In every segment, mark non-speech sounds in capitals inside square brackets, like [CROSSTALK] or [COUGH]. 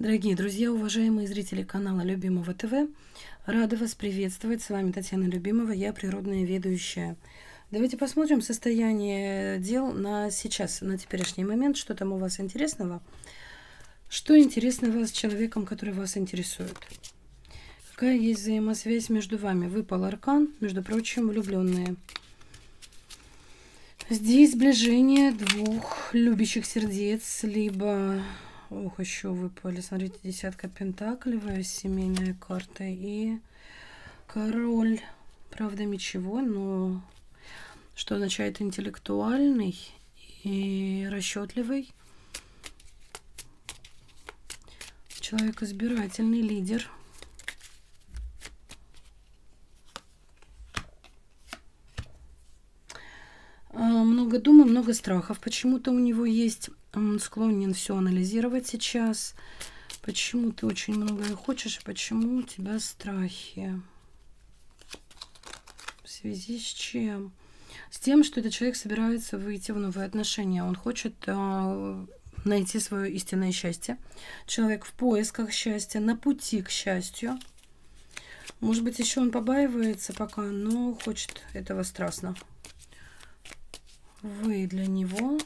Дорогие друзья, уважаемые зрители канала Любимого ТВ, рада вас приветствовать. С вами Татьяна Любимова, я природная ведущая. Давайте посмотрим состояние дел на сейчас, на теперешний момент, что там у вас интересного. Что интересно вас человеком, который вас интересует? Какая есть взаимосвязь между вами? Выпал аркан, между прочим, влюбленные. Здесь сближение двух любящих сердец, либо Ох, еще выпали. Смотрите, десятка пентаклевая семейная карта и король. Правда, ничего, но что означает интеллектуальный и расчетливый. Человек избирательный, лидер. А, много думы, много страхов. Почему-то у него есть склонен все анализировать сейчас. Почему ты очень многое хочешь, и а почему у тебя страхи? В связи с чем? С тем, что этот человек собирается выйти в новые отношения. Он хочет э, найти свое истинное счастье. Человек в поисках счастья, на пути к счастью. Может быть, еще он побаивается пока, но хочет этого страстно. Вы для него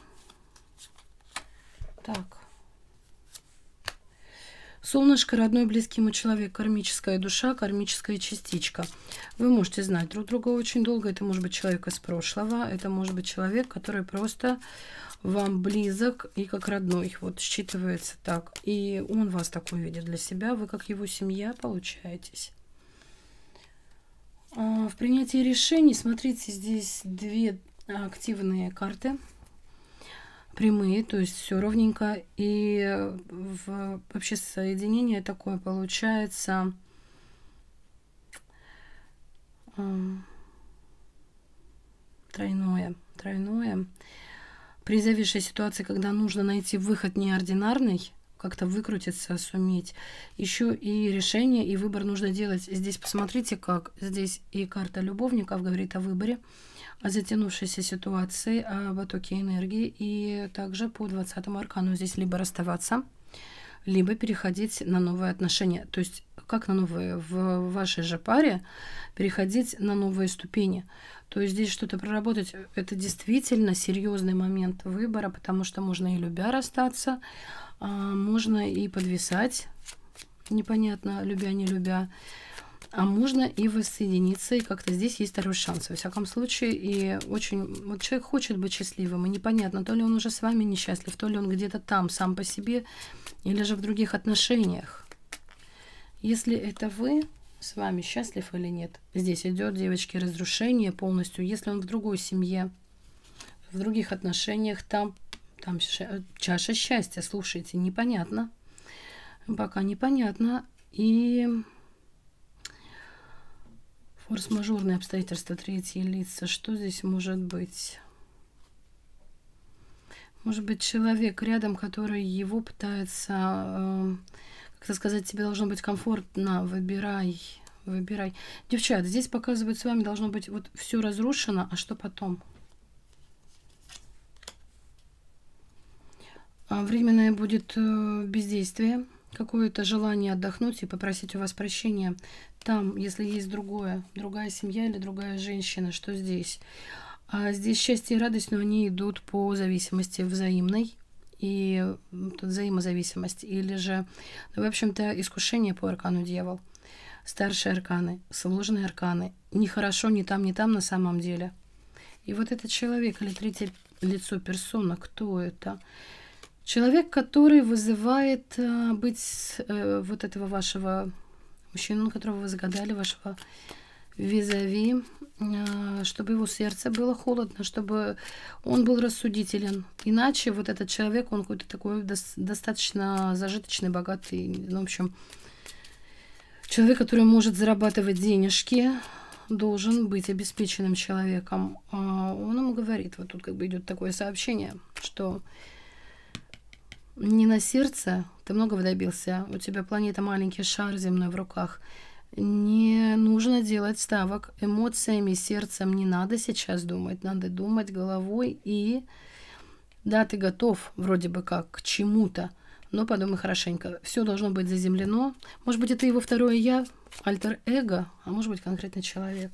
так. Солнышко, родной, близкий ему человек, кармическая душа, кармическая частичка. Вы можете знать друг друга очень долго. Это может быть человек из прошлого. Это может быть человек, который просто вам близок и как родной. Вот считывается так. И он вас такой видит для себя. Вы как его семья получаетесь. А, в принятии решений, смотрите, здесь две активные карты – прямые, то есть все ровненько. И э, в, вообще соединение такое получается. Эм, тройное, тройное. При зависшей ситуации, когда нужно найти выход неординарный, как-то выкрутиться, суметь. Еще и решение, и выбор нужно делать. Здесь посмотрите, как здесь и карта любовников говорит о выборе, о затянувшейся ситуации, об потоке энергии, и также по 20 аркану здесь либо расставаться – либо переходить на новые отношения. То есть как на новые в вашей же паре переходить на новые ступени. То есть здесь что-то проработать, это действительно серьезный момент выбора, потому что можно и любя расстаться, а можно и подвисать, непонятно, любя, не любя а можно и воссоединиться, и как-то здесь есть второй шанс, во всяком случае, и очень, вот человек хочет быть счастливым, и непонятно, то ли он уже с вами несчастлив, то ли он где-то там, сам по себе, или же в других отношениях. Если это вы, с вами счастлив или нет, здесь идет, девочки, разрушение полностью, если он в другой семье, в других отношениях, там, там чаша счастья, слушайте, непонятно, пока непонятно, и Форс-мажорные обстоятельства, третьи лица. Что здесь может быть? Может быть, человек рядом, который его пытается, э, как-то сказать, тебе должно быть комфортно, выбирай, выбирай. Девчат, здесь показывают, с вами должно быть вот все разрушено, а что потом? А, временное будет э, бездействие какое-то желание отдохнуть и попросить у вас прощения там, если есть другое, другая семья или другая женщина, что здесь. А здесь счастье и радость, но они идут по зависимости взаимной и тут взаимозависимость, или же, ну, в общем-то, искушение по аркану дьявол. Старшие арканы, сложные арканы. Нехорошо ни там, ни там на самом деле. И вот этот человек или третье лицо персона, кто это? Человек, который вызывает э, быть э, вот этого вашего мужчину, которого вы загадали, вашего визави, э, чтобы его сердце было холодно, чтобы он был рассудителен. Иначе вот этот человек, он какой-то такой до достаточно зажиточный, богатый, ну, в общем, человек, который может зарабатывать денежки, должен быть обеспеченным человеком. А он ему говорит, вот тут как бы идет такое сообщение, что не на сердце, ты многого добился, у тебя планета маленький шар земной в руках. Не нужно делать ставок эмоциями, сердцем. Не надо сейчас думать, надо думать головой. И да, ты готов вроде бы как к чему-то, но подумай хорошенько. Все должно быть заземлено. Может быть, это его второе «я», альтер-эго, а может быть, конкретный человек.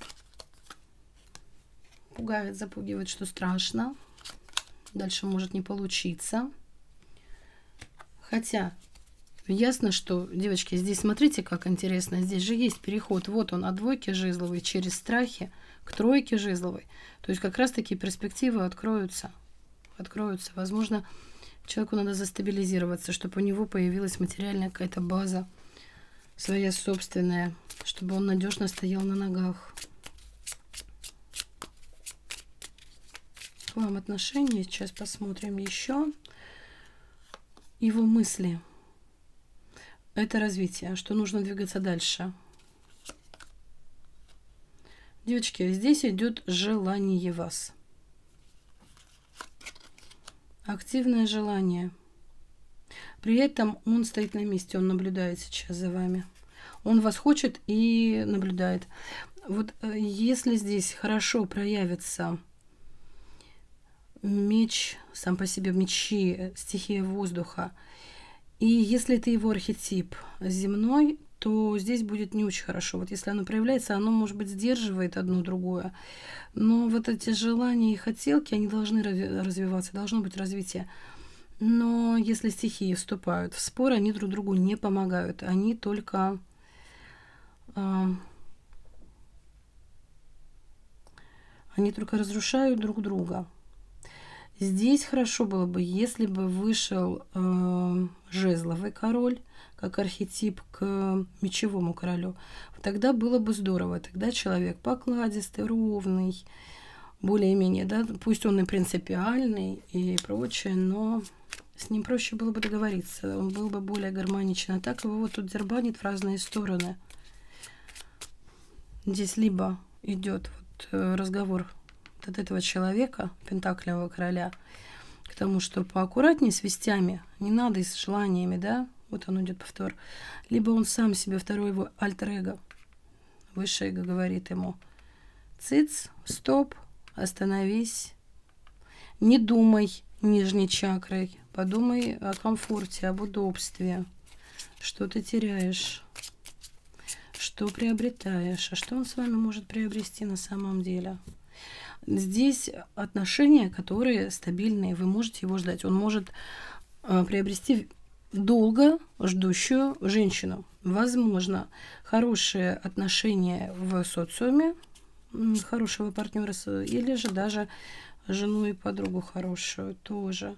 Пугает, запугивает, что страшно. Дальше может не получиться. Хотя ясно, что, девочки, здесь смотрите, как интересно. Здесь же есть переход. Вот он от двойки жезловой через страхи к тройке жезловой. То есть как раз-таки перспективы откроются. Откроются. Возможно, человеку надо застабилизироваться, чтобы у него появилась материальная какая-то база своя собственная, чтобы он надежно стоял на ногах. К вам отношения. Сейчас посмотрим еще его мысли. Это развитие, а что нужно двигаться дальше. Девочки, здесь идет желание вас. Активное желание. При этом он стоит на месте, он наблюдает сейчас за вами. Он вас хочет и наблюдает. Вот э, если здесь хорошо проявится меч, сам по себе мечи, э, стихия воздуха. И если это его архетип земной, то здесь будет не очень хорошо. Вот если оно проявляется, оно, может быть, сдерживает одно другое. Но вот эти желания и хотелки, они должны развиваться, должно быть развитие. Но если стихии вступают в спор, они друг другу не помогают. Они только... Э, они только разрушают друг друга. Здесь хорошо было бы, если бы вышел э, жезловый король, как архетип к мечевому королю. Тогда было бы здорово. Тогда человек покладистый, ровный, более-менее, да, пусть он и принципиальный и прочее, но с ним проще было бы договориться, он был бы более гармоничен. А так его вот тут дербанит в разные стороны. Здесь либо идет вот э, разговор от этого человека, пентаклевого короля, к тому, что поаккуратнее с вестями, не надо и с желаниями, да, вот он идет повтор, либо он сам себе, второй его альтер-эго, высшее эго говорит ему, циц, стоп, остановись, не думай нижней чакрой, подумай о комфорте, об удобстве, что ты теряешь, что приобретаешь, а что он с вами может приобрести на самом деле. Здесь отношения, которые стабильные, вы можете его ждать. Он может э, приобрести долго ждущую женщину. Возможно, хорошие отношения в социуме, хорошего партнера или же даже жену и подругу хорошую тоже.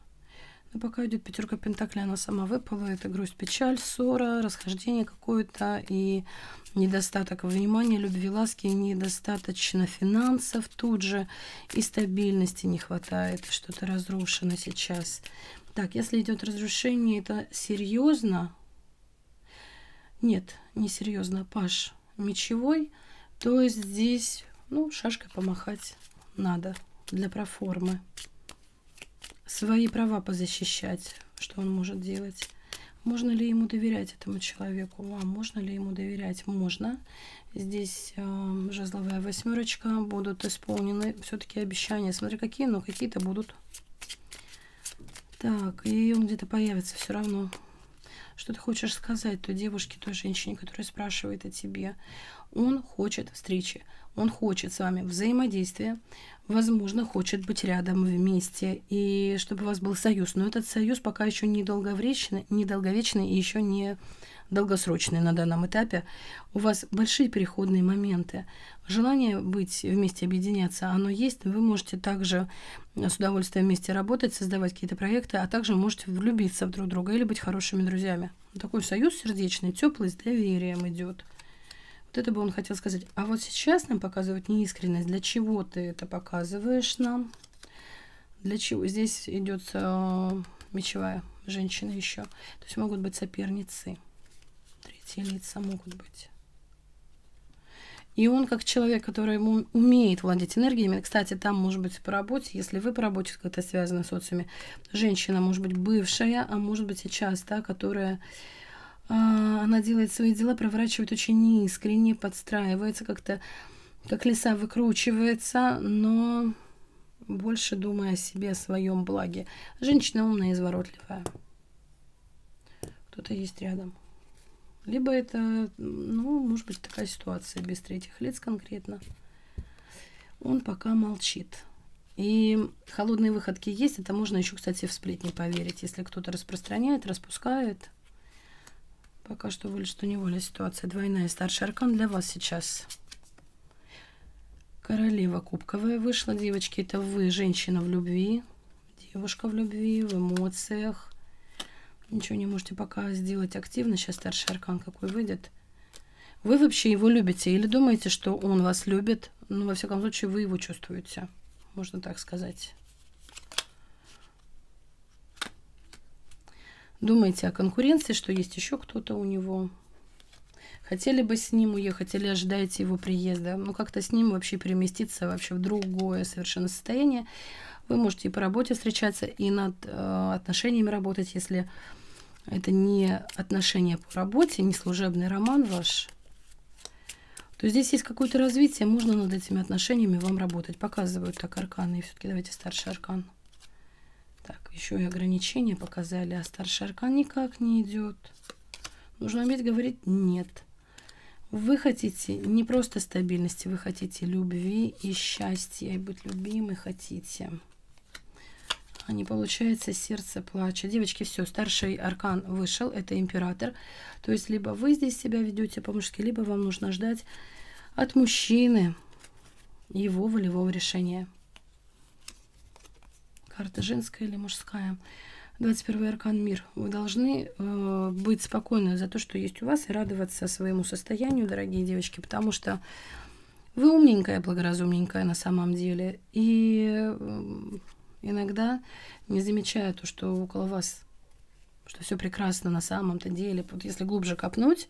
Но а пока идет пятерка пентаклей, она сама выпала. Это грусть, печаль, ссора, расхождение какое-то и недостаток внимания, любви, ласки, недостаточно финансов тут же. И стабильности не хватает, что-то разрушено сейчас. Так, если идет разрушение, это серьезно? Нет, не серьезно. Паш мечевой, то есть здесь, ну, шашкой помахать надо для проформы свои права позащищать, что он может делать. Можно ли ему доверять этому человеку? А можно ли ему доверять? Можно. Здесь э, жезловая восьмерочка. Будут исполнены все-таки обещания. Смотри, какие, но какие-то будут. Так, и он где-то появится все равно. Что ты хочешь сказать той девушке, той женщине, которая спрашивает о тебе? Он хочет встречи, он хочет с вами взаимодействия, возможно, хочет быть рядом вместе, и чтобы у вас был союз. Но этот союз пока еще недолговечный, недолговечный и еще не долгосрочный на данном этапе. У вас большие переходные моменты. Желание быть вместе, объединяться, оно есть. Вы можете также с удовольствием вместе работать, создавать какие-то проекты, а также можете влюбиться в друг друга или быть хорошими друзьями. Такой союз сердечный, теплый, с доверием идет. Вот это бы он хотел сказать. А вот сейчас нам показывают неискренность. Для чего ты это показываешь нам? Для чего? Здесь идет э, мечевая женщина еще. То есть могут быть соперницы. Третьи лица могут быть. И он как человек, который ему умеет владеть энергиями, кстати, там может быть по работе, если вы по работе как-то связаны с социуме, женщина может быть бывшая, а может быть сейчас та, которая а, она делает свои дела, проворачивает очень неискренне, подстраивается как-то, как лиса выкручивается, но больше думая о себе, о своем благе. Женщина умная изворотливая. Кто-то есть рядом. Либо это, ну, может быть, такая ситуация без третьих лиц конкретно. Он пока молчит. И холодные выходки есть. Это можно еще, кстати, в сплетни поверить, если кто-то распространяет, распускает. Пока что воля, что неволя. Ситуация двойная. Старший аркан для вас сейчас. Королева кубковая вышла. Девочки, это вы, женщина в любви. Девушка в любви, в эмоциях. Ничего не можете пока сделать активно. Сейчас старший аркан какой выйдет. Вы вообще его любите или думаете, что он вас любит? Ну, во всяком случае, вы его чувствуете. Можно так сказать. Думаете о конкуренции, что есть еще кто-то у него. Хотели бы с ним уехать или ожидаете его приезда? Ну, как-то с ним вообще переместиться вообще в другое совершенно состояние. Вы можете и по работе встречаться, и над э, отношениями работать, если это не отношения по работе, не служебный роман ваш, то здесь есть какое-то развитие, можно над этими отношениями вам работать. Показывают так арканы, и все-таки давайте старший аркан. Так, еще и ограничения показали, а старший аркан никак не идет. Нужно уметь говорить «нет». Вы хотите не просто стабильности, вы хотите любви и счастья, и быть любимы хотите. А не получается, сердце плача. Девочки, все, старший аркан вышел, это император. То есть, либо вы здесь себя ведете по-мужски, либо вам нужно ждать от мужчины его волевого решения карта женская или мужская. 21 аркан мир. Вы должны э, быть спокойны за то, что есть у вас, и радоваться своему состоянию, дорогие девочки, потому что вы умненькая, благоразумненькая на самом деле. И э, иногда не замечая то, что около вас, что все прекрасно на самом-то деле. Вот если глубже копнуть,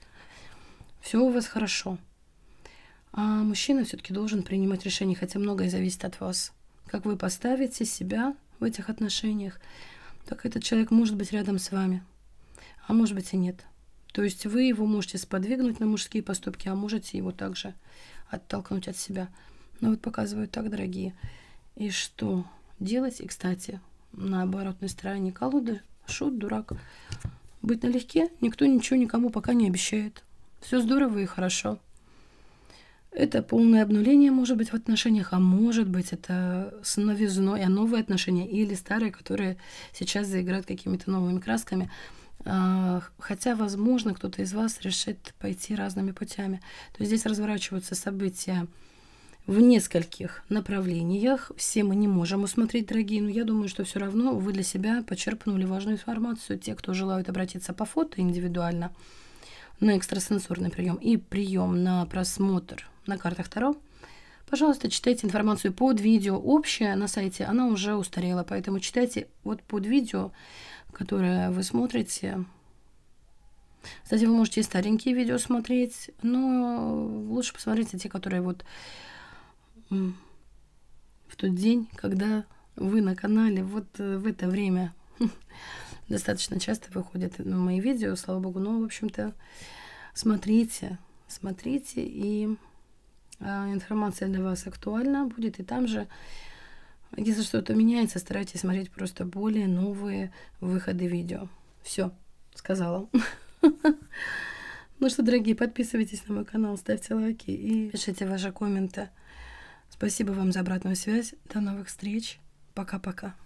все у вас хорошо. А мужчина все-таки должен принимать решение, хотя многое зависит от вас. Как вы поставите себя в этих отношениях, так этот человек может быть рядом с вами, а может быть и нет. То есть вы его можете сподвигнуть на мужские поступки, а можете его также оттолкнуть от себя. Но вот показывают так, дорогие. И что делать? И, кстати, на оборотной стороне колоды шут, дурак. Быть налегке никто ничего никому пока не обещает. Все здорово и хорошо. Это полное обнуление может быть в отношениях, а может быть это с новизной, а новые отношения или старые, которые сейчас заиграют какими-то новыми красками. А, хотя, возможно, кто-то из вас решит пойти разными путями. То есть здесь разворачиваются события в нескольких направлениях. Все мы не можем усмотреть, дорогие, но я думаю, что все равно вы для себя почерпнули важную информацию. Те, кто желают обратиться по фото индивидуально – на экстрасенсорный прием и прием на просмотр на картах Таро, пожалуйста, читайте информацию под видео общая на сайте, она уже устарела, поэтому читайте вот под видео, которое вы смотрите. Кстати, вы можете и старенькие видео смотреть, но лучше посмотрите те, которые вот в тот день, когда вы на канале, вот э, в это время. [LAUGHS] достаточно часто выходят на мои видео, слава богу. Ну, в общем-то, смотрите, смотрите, и а, информация для вас актуальна будет. И там же, если что-то меняется, старайтесь смотреть просто более новые выходы видео. Все, сказала. [LAUGHS] Ну что, дорогие, подписывайтесь на мой канал, ставьте лайки и пишите ваши комменты. Спасибо вам за обратную связь. До новых встреч. Пока-пока.